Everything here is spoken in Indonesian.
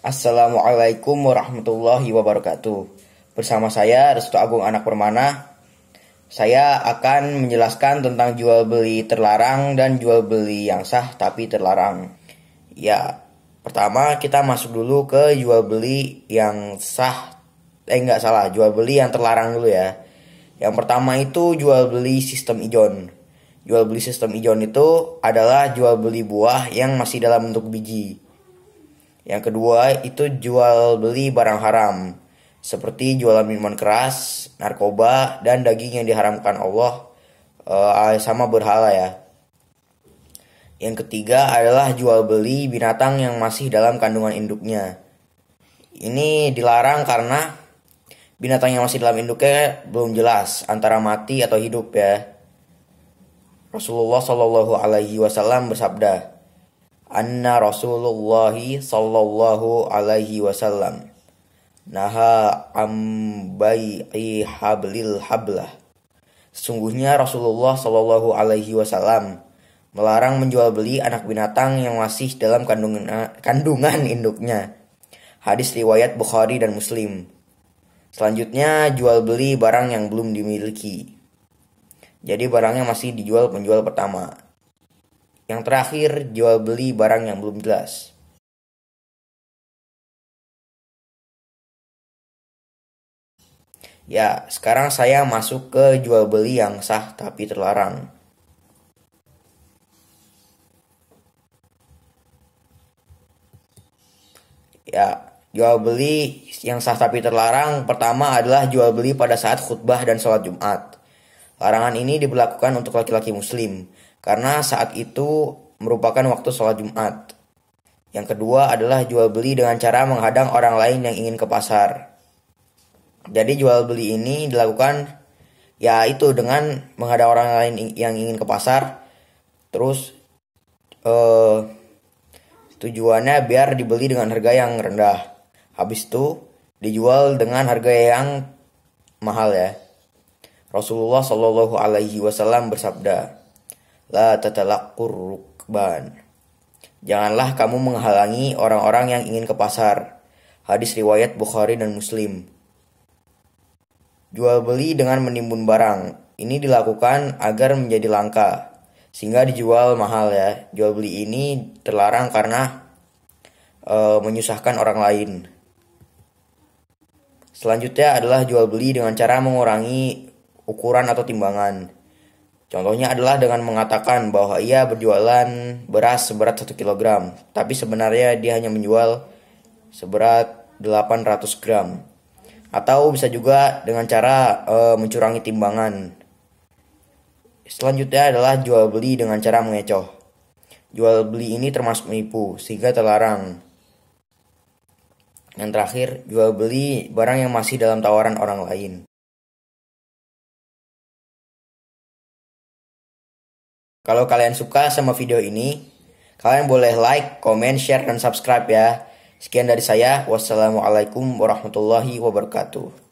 Assalamualaikum warahmatullahi wabarakatuh. Bersama saya Restu Agung Anak Permana. Saya akan menjelaskan tentang jual beli terlarang dan jual beli yang sah tapi terlarang. Ya, pertama kita masuk dulu ke jual beli yang sah. Eh enggak salah, jual beli yang terlarang dulu ya. Yang pertama itu jual beli sistem ijon. Jual beli sistem ijon itu adalah jual beli buah yang masih dalam bentuk biji yang kedua itu jual beli barang haram seperti jualan minuman keras, narkoba, dan daging yang diharamkan Allah uh, sama berhala ya. Yang ketiga adalah jual beli binatang yang masih dalam kandungan induknya. Ini dilarang karena binatang yang masih dalam induknya belum jelas antara mati atau hidup ya. Rasulullah Shallallahu Alaihi Wasallam bersabda, anna Rasulullah sallallahu alaihi wasallam naha am bai'i hablil hablah. Sungguhnya Rasulullah sallallahu alaihi wasallam melarang menjual beli anak binatang yang masih dalam kandungan, kandungan induknya. Hadis riwayat Bukhari dan Muslim. Selanjutnya jual beli barang yang belum dimiliki. Jadi barangnya masih dijual penjual pertama. Yang terakhir, jual beli barang yang belum jelas. Ya, sekarang saya masuk ke jual beli yang sah tapi terlarang. Ya, jual beli yang sah tapi terlarang pertama adalah jual beli pada saat khutbah dan sholat Jumat. Larangan ini diberlakukan untuk laki-laki muslim karena saat itu merupakan waktu sholat Jumat. Yang kedua adalah jual beli dengan cara menghadang orang lain yang ingin ke pasar. Jadi jual beli ini dilakukan ya itu dengan menghadang orang lain yang ingin ke pasar. Terus eh, tujuannya biar dibeli dengan harga yang rendah. Habis itu dijual dengan harga yang mahal ya. Rasulullah Shallallahu Alaihi Wasallam bersabda, La tatalakur rukban. Janganlah kamu menghalangi orang-orang yang ingin ke pasar. Hadis riwayat Bukhari dan Muslim. Jual beli dengan menimbun barang. Ini dilakukan agar menjadi langka. Sehingga dijual mahal ya. Jual beli ini terlarang karena e, menyusahkan orang lain. Selanjutnya adalah jual beli dengan cara mengurangi ukuran atau timbangan. Contohnya adalah dengan mengatakan bahwa ia berjualan beras seberat 1 kg, tapi sebenarnya dia hanya menjual seberat 800 gram. Atau bisa juga dengan cara e, mencurangi timbangan. Selanjutnya adalah jual beli dengan cara mengecoh. Jual beli ini termasuk menipu, sehingga terlarang. Yang terakhir, jual beli barang yang masih dalam tawaran orang lain. Kalau kalian suka sama video ini, kalian boleh like, comment, share, dan subscribe ya. Sekian dari saya. Wassalamualaikum warahmatullahi wabarakatuh.